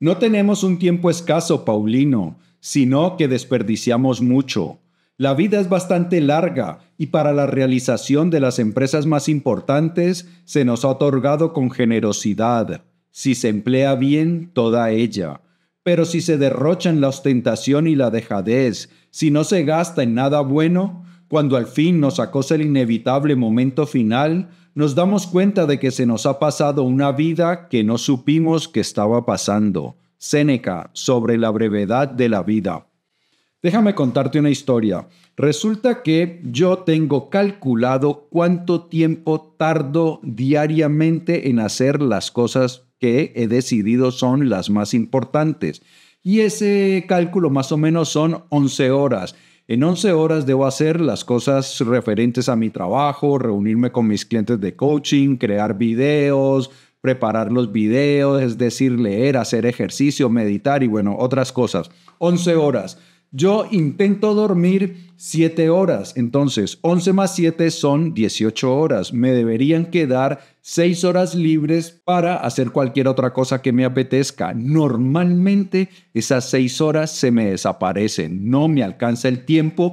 No tenemos un tiempo escaso, Paulino, sino que desperdiciamos mucho. La vida es bastante larga y para la realización de las empresas más importantes se nos ha otorgado con generosidad, si se emplea bien toda ella. Pero si se derrocha en la ostentación y la dejadez, si no se gasta en nada bueno, cuando al fin nos acosa el inevitable momento final, nos damos cuenta de que se nos ha pasado una vida que no supimos que estaba pasando. Séneca, sobre la brevedad de la vida. Déjame contarte una historia. Resulta que yo tengo calculado cuánto tiempo tardo diariamente en hacer las cosas que he decidido son las más importantes. Y ese cálculo más o menos son 11 horas. En 11 horas debo hacer las cosas referentes a mi trabajo, reunirme con mis clientes de coaching, crear videos, preparar los videos, es decir, leer, hacer ejercicio, meditar y bueno, otras cosas. 11 horas. Yo intento dormir 7 horas, entonces 11 más 7 son 18 horas. Me deberían quedar seis horas libres para hacer cualquier otra cosa que me apetezca. Normalmente esas seis horas se me desaparecen, no me alcanza el tiempo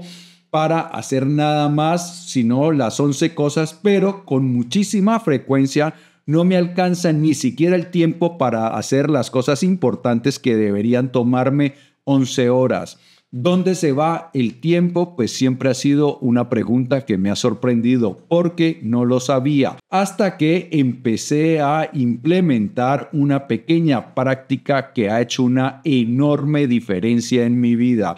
para hacer nada más, sino las once cosas, pero con muchísima frecuencia no me alcanza ni siquiera el tiempo para hacer las cosas importantes que deberían tomarme 11 horas. ¿Dónde se va el tiempo? Pues siempre ha sido una pregunta que me ha sorprendido porque no lo sabía hasta que empecé a implementar una pequeña práctica que ha hecho una enorme diferencia en mi vida.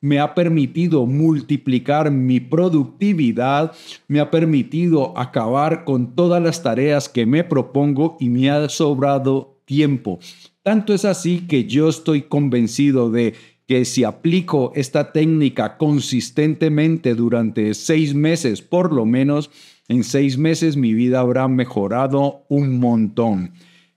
Me ha permitido multiplicar mi productividad, me ha permitido acabar con todas las tareas que me propongo y me ha sobrado tiempo. Tanto es así que yo estoy convencido de que si aplico esta técnica consistentemente durante seis meses, por lo menos, en seis meses mi vida habrá mejorado un montón.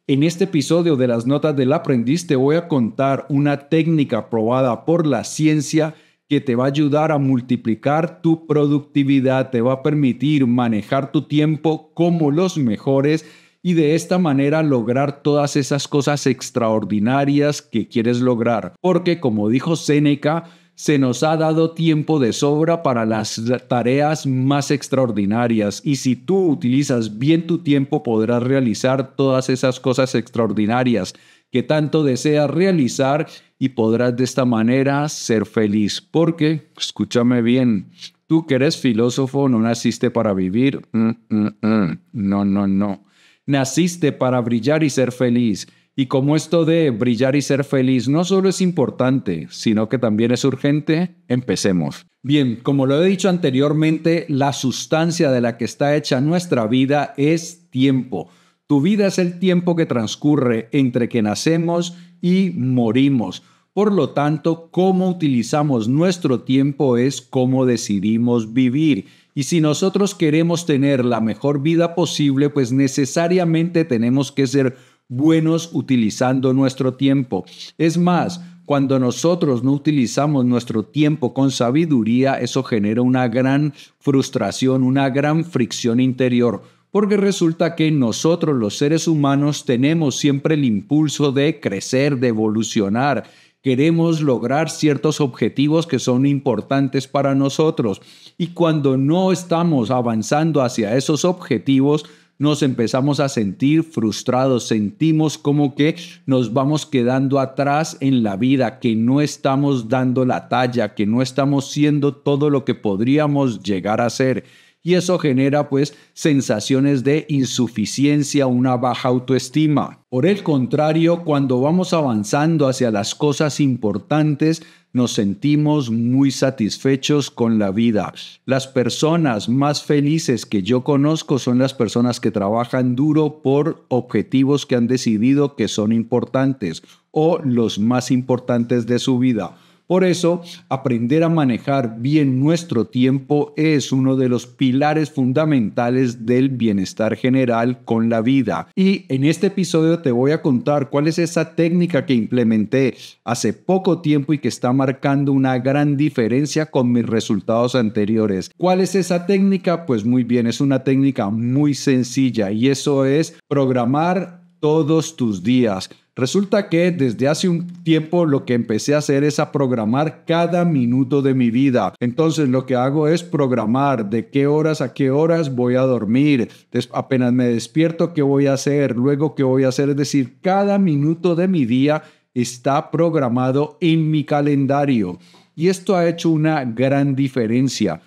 En este episodio de las notas del aprendiz te voy a contar una técnica probada por la ciencia que te va a ayudar a multiplicar tu productividad, te va a permitir manejar tu tiempo como los mejores y de esta manera lograr todas esas cosas extraordinarias que quieres lograr. Porque como dijo Séneca, se nos ha dado tiempo de sobra para las tareas más extraordinarias y si tú utilizas bien tu tiempo podrás realizar todas esas cosas extraordinarias que tanto deseas realizar y podrás de esta manera ser feliz. Porque, escúchame bien, tú que eres filósofo no naciste para vivir. Mm, mm, mm. No, no, no naciste para brillar y ser feliz. Y como esto de brillar y ser feliz no solo es importante, sino que también es urgente, empecemos. Bien, como lo he dicho anteriormente, la sustancia de la que está hecha nuestra vida es tiempo. Tu vida es el tiempo que transcurre entre que nacemos y morimos. Por lo tanto, cómo utilizamos nuestro tiempo es cómo decidimos vivir. Y si nosotros queremos tener la mejor vida posible, pues necesariamente tenemos que ser buenos utilizando nuestro tiempo. Es más, cuando nosotros no utilizamos nuestro tiempo con sabiduría, eso genera una gran frustración, una gran fricción interior, porque resulta que nosotros los seres humanos tenemos siempre el impulso de crecer, de evolucionar, queremos lograr ciertos objetivos que son importantes para nosotros. Y cuando no estamos avanzando hacia esos objetivos, nos empezamos a sentir frustrados, sentimos como que nos vamos quedando atrás en la vida, que no estamos dando la talla, que no estamos siendo todo lo que podríamos llegar a ser y eso genera pues sensaciones de insuficiencia, una baja autoestima. Por el contrario, cuando vamos avanzando hacia las cosas importantes, nos sentimos muy satisfechos con la vida. Las personas más felices que yo conozco son las personas que trabajan duro por objetivos que han decidido que son importantes o los más importantes de su vida. Por eso, aprender a manejar bien nuestro tiempo es uno de los pilares fundamentales del bienestar general con la vida. Y en este episodio te voy a contar cuál es esa técnica que implementé hace poco tiempo y que está marcando una gran diferencia con mis resultados anteriores. ¿Cuál es esa técnica? Pues muy bien, es una técnica muy sencilla y eso es programar todos tus días. Resulta que desde hace un tiempo lo que empecé a hacer es a programar cada minuto de mi vida. Entonces lo que hago es programar de qué horas a qué horas voy a dormir, apenas me despierto qué voy a hacer, luego qué voy a hacer. Es decir, cada minuto de mi día está programado en mi calendario. Y esto ha hecho una gran diferencia.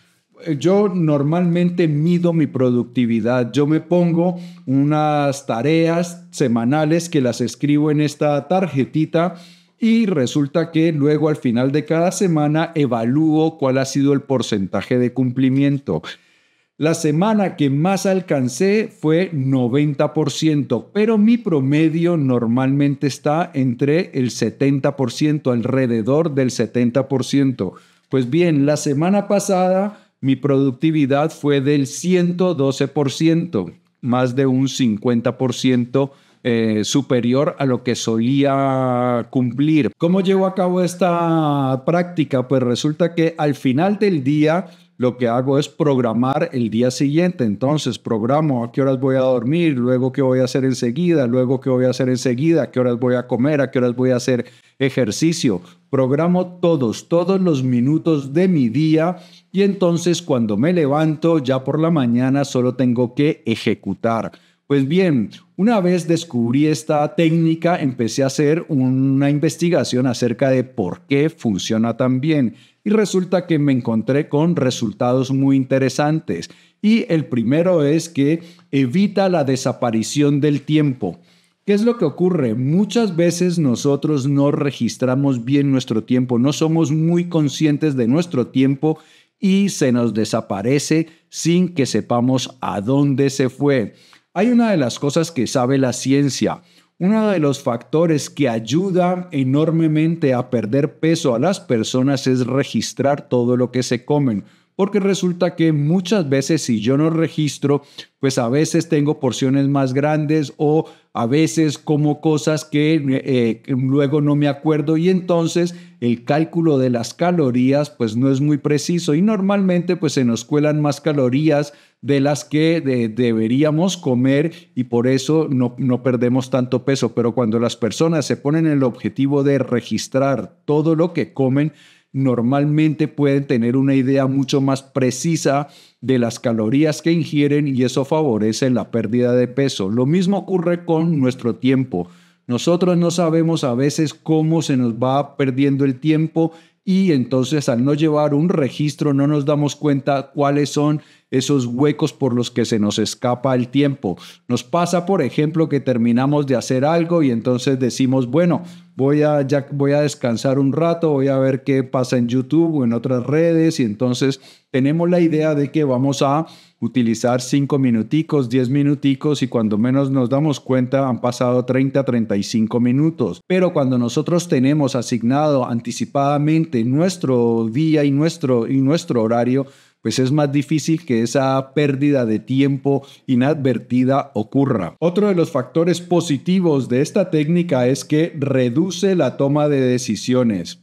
Eh, yo normalmente mido mi productividad. Yo me pongo unas tareas semanales que las escribo en esta tarjetita y resulta que luego al final de cada semana evalúo cuál ha sido el porcentaje de cumplimiento. La semana que más alcancé fue 90%, pero mi promedio normalmente está entre el 70%, alrededor del 70%. Pues bien, la semana pasada mi productividad fue del 112%, más de un 50% eh, superior a lo que solía cumplir. ¿Cómo llevo a cabo esta práctica? Pues resulta que al final del día lo que hago es programar el día siguiente. Entonces, programo a qué horas voy a dormir, luego qué voy a hacer enseguida, luego qué voy a hacer enseguida, a qué horas voy a comer, a qué horas voy a hacer ejercicio. Programo todos, todos los minutos de mi día y entonces cuando me levanto ya por la mañana solo tengo que ejecutar. Pues bien, una vez descubrí esta técnica, empecé a hacer una investigación acerca de por qué funciona tan bien resulta que me encontré con resultados muy interesantes. Y el primero es que evita la desaparición del tiempo. ¿Qué es lo que ocurre? Muchas veces nosotros no registramos bien nuestro tiempo, no somos muy conscientes de nuestro tiempo y se nos desaparece sin que sepamos a dónde se fue. Hay una de las cosas que sabe la ciencia uno de los factores que ayuda enormemente a perder peso a las personas es registrar todo lo que se comen, porque resulta que muchas veces si yo no registro, pues a veces tengo porciones más grandes o a veces como cosas que eh, luego no me acuerdo y entonces el cálculo de las calorías pues no es muy preciso y normalmente pues se nos cuelan más calorías de las que deberíamos comer y por eso no, no perdemos tanto peso. Pero cuando las personas se ponen el objetivo de registrar todo lo que comen, normalmente pueden tener una idea mucho más precisa de las calorías que ingieren y eso favorece la pérdida de peso. Lo mismo ocurre con nuestro tiempo. Nosotros no sabemos a veces cómo se nos va perdiendo el tiempo y entonces al no llevar un registro no nos damos cuenta cuáles son esos huecos por los que se nos escapa el tiempo. Nos pasa, por ejemplo, que terminamos de hacer algo y entonces decimos, bueno, voy a, voy a descansar un rato, voy a ver qué pasa en YouTube o en otras redes y entonces tenemos la idea de que vamos a utilizar cinco minuticos, 10 minuticos y cuando menos nos damos cuenta han pasado 30, 35 minutos. Pero cuando nosotros tenemos asignado anticipadamente nuestro día y nuestro, y nuestro horario, pues es más difícil que esa pérdida de tiempo inadvertida ocurra. Otro de los factores positivos de esta técnica es que reduce la toma de decisiones.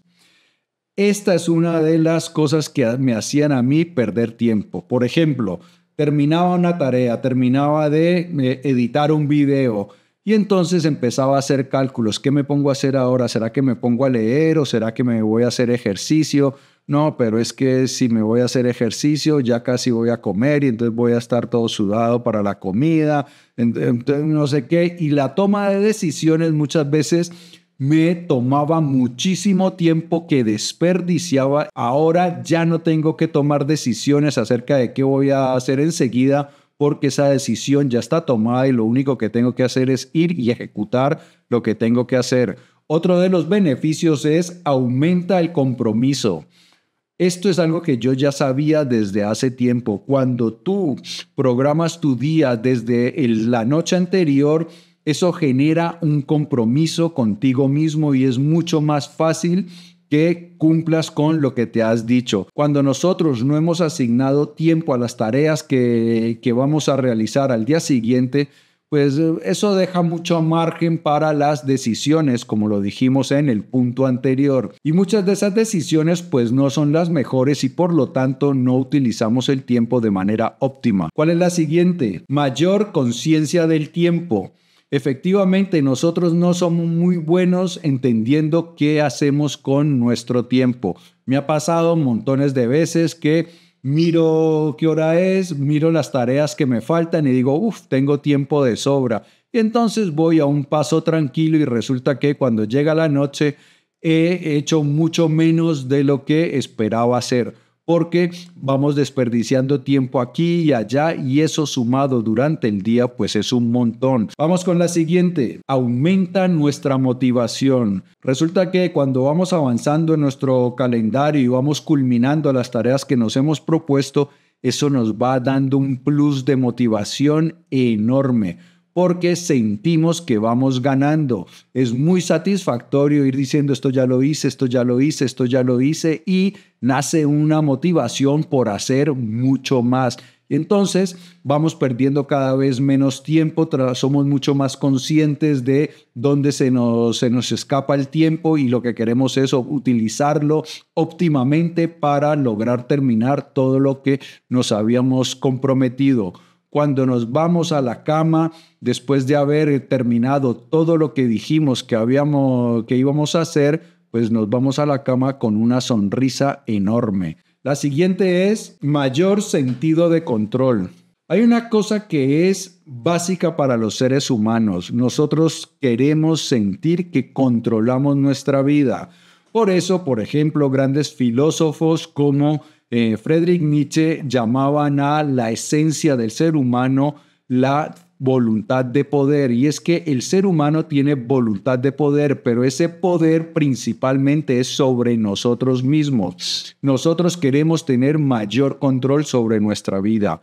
Esta es una de las cosas que me hacían a mí perder tiempo. Por ejemplo, terminaba una tarea, terminaba de eh, editar un video, y entonces empezaba a hacer cálculos. ¿Qué me pongo a hacer ahora? ¿Será que me pongo a leer o será que me voy a hacer ejercicio? no, pero es que si me voy a hacer ejercicio, ya casi voy a comer y entonces voy a estar todo sudado para la comida, entonces no sé qué. Y la toma de decisiones muchas veces me tomaba muchísimo tiempo que desperdiciaba. Ahora ya no tengo que tomar decisiones acerca de qué voy a hacer enseguida porque esa decisión ya está tomada y lo único que tengo que hacer es ir y ejecutar lo que tengo que hacer. Otro de los beneficios es aumenta el compromiso. Esto es algo que yo ya sabía desde hace tiempo. Cuando tú programas tu día desde la noche anterior, eso genera un compromiso contigo mismo y es mucho más fácil que cumplas con lo que te has dicho. Cuando nosotros no hemos asignado tiempo a las tareas que vamos a realizar al día siguiente, pues eh, eso deja mucho margen para las decisiones, como lo dijimos en el punto anterior. Y muchas de esas decisiones pues no son las mejores y por lo tanto no utilizamos el tiempo de manera óptima. ¿Cuál es la siguiente? Mayor conciencia del tiempo. Efectivamente, nosotros no somos muy buenos entendiendo qué hacemos con nuestro tiempo. Me ha pasado montones de veces que miro qué hora es, miro las tareas que me faltan y digo, uff, tengo tiempo de sobra. Y entonces voy a un paso tranquilo y resulta que cuando llega la noche he hecho mucho menos de lo que esperaba hacer porque vamos desperdiciando tiempo aquí y allá y eso sumado durante el día pues es un montón. Vamos con la siguiente, aumenta nuestra motivación. Resulta que cuando vamos avanzando en nuestro calendario y vamos culminando las tareas que nos hemos propuesto, eso nos va dando un plus de motivación enorme porque sentimos que vamos ganando. Es muy satisfactorio ir diciendo esto ya lo hice, esto ya lo hice, esto ya lo hice y nace una motivación por hacer mucho más. Entonces vamos perdiendo cada vez menos tiempo, somos mucho más conscientes de dónde se nos, se nos escapa el tiempo y lo que queremos es utilizarlo óptimamente para lograr terminar todo lo que nos habíamos comprometido cuando nos vamos a la cama después de haber terminado todo lo que dijimos que habíamos que íbamos a hacer, pues nos vamos a la cama con una sonrisa enorme. La siguiente es mayor sentido de control. Hay una cosa que es básica para los seres humanos. Nosotros queremos sentir que controlamos nuestra vida. Por eso, por ejemplo, grandes filósofos como frederick eh, Friedrich Nietzsche llamaba a la esencia del ser humano la voluntad de poder y es que el ser humano tiene voluntad de poder, pero ese poder principalmente es sobre nosotros mismos. Nosotros queremos tener mayor control sobre nuestra vida.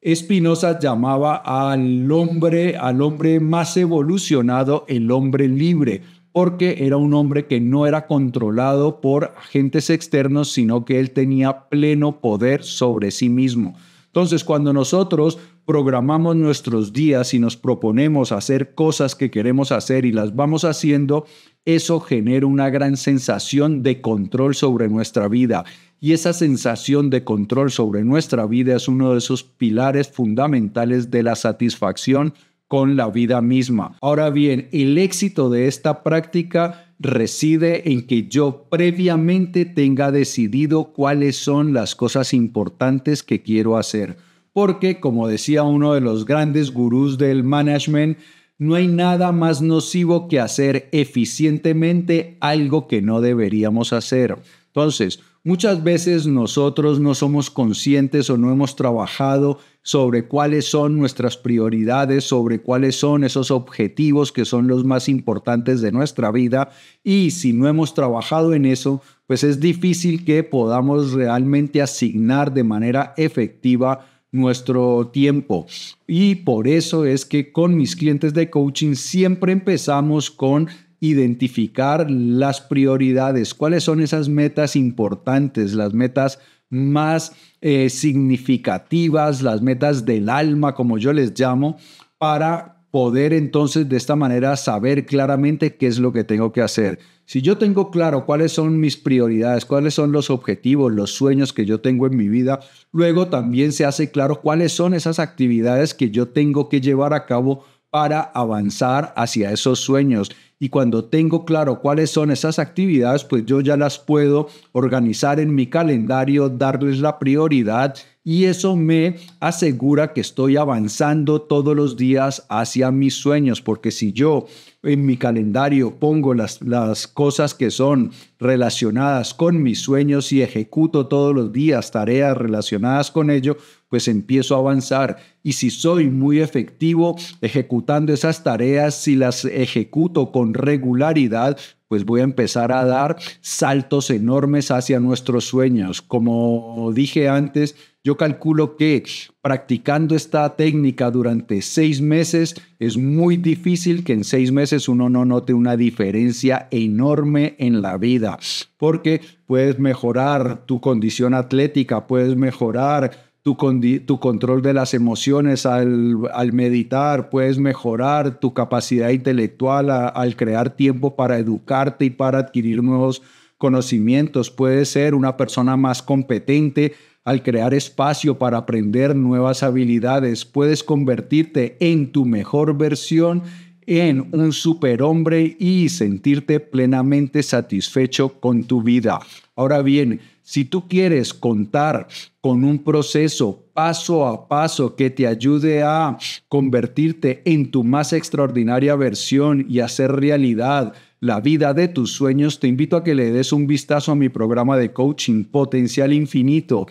Espinosa llamaba al hombre, al hombre más evolucionado, el hombre libre porque era un hombre que no era controlado por agentes externos, sino que él tenía pleno poder sobre sí mismo. Entonces, cuando nosotros programamos nuestros días y nos proponemos hacer cosas que queremos hacer y las vamos haciendo, eso genera una gran sensación de control sobre nuestra vida. Y esa sensación de control sobre nuestra vida es uno de esos pilares fundamentales de la satisfacción con la vida misma. Ahora bien, el éxito de esta práctica reside en que yo previamente tenga decidido cuáles son las cosas importantes que quiero hacer. Porque, como decía uno de los grandes gurús del management, no hay nada más nocivo que hacer eficientemente algo que no deberíamos hacer. Entonces, muchas veces nosotros no somos conscientes o no hemos trabajado sobre cuáles son nuestras prioridades, sobre cuáles son esos objetivos que son los más importantes de nuestra vida. Y si no hemos trabajado en eso, pues es difícil que podamos realmente asignar de manera efectiva nuestro tiempo. Y por eso es que con mis clientes de coaching siempre empezamos con identificar las prioridades, cuáles son esas metas importantes, las metas más eh, significativas, las metas del alma, como yo les llamo, para poder entonces de esta manera saber claramente qué es lo que tengo que hacer. Si yo tengo claro cuáles son mis prioridades, cuáles son los objetivos, los sueños que yo tengo en mi vida, luego también se hace claro cuáles son esas actividades que yo tengo que llevar a cabo para avanzar hacia esos sueños. Y cuando tengo claro cuáles son esas actividades, pues yo ya las puedo organizar en mi calendario, darles la prioridad y eso me asegura que estoy avanzando todos los días hacia mis sueños, porque si yo en mi calendario pongo las, las cosas que son relacionadas con mis sueños y ejecuto todos los días tareas relacionadas con ello, pues empiezo a avanzar. Y si soy muy efectivo ejecutando esas tareas, si las ejecuto con regularidad, pues voy a empezar a dar saltos enormes hacia nuestros sueños. Como dije antes, yo calculo que practicando esta técnica durante seis meses es muy difícil que en seis meses uno no note una diferencia enorme en la vida, porque puedes mejorar tu condición atlética, puedes mejorar tu, control de las emociones al, meditar, puedes mejorar tu capacidad intelectual al crear tiempo para educarte y para adquirir nuevos conocimientos, puedes ser una persona más competente al crear espacio para aprender nuevas habilidades, puedes convertirte en tu mejor versión, en un superhombre y sentirte plenamente satisfecho con tu vida. Ahora bien, si tú quieres contar con un proceso paso a paso que te ayude a convertirte en tu más extraordinaria versión y hacer realidad la vida de tus sueños, te invito a que le des un vistazo a mi programa de coaching Potencial Infinito.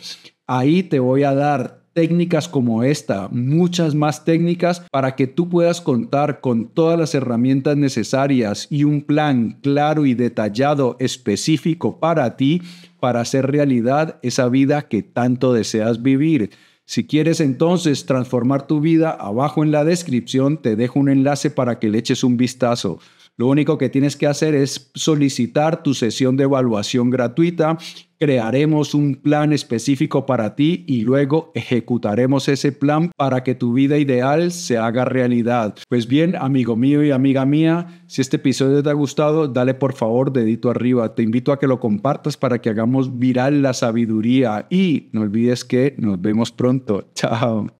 Ahí te voy a dar técnicas como esta, muchas más técnicas para que tú puedas contar con todas las herramientas necesarias y un plan claro y detallado específico para ti para hacer realidad esa vida que tanto deseas vivir. Si quieres entonces transformar tu vida, abajo en la descripción te dejo un enlace para que le eches un vistazo. Lo único que tienes que hacer es solicitar tu sesión de evaluación gratuita. Crearemos un plan específico para ti y luego ejecutaremos ese plan para que tu vida ideal se haga realidad. Pues bien, amigo mío y amiga mía, si este episodio te ha gustado, dale por favor dedito arriba. Te invito a que lo compartas para que hagamos viral la sabiduría y no olvides que nos vemos pronto. Chao.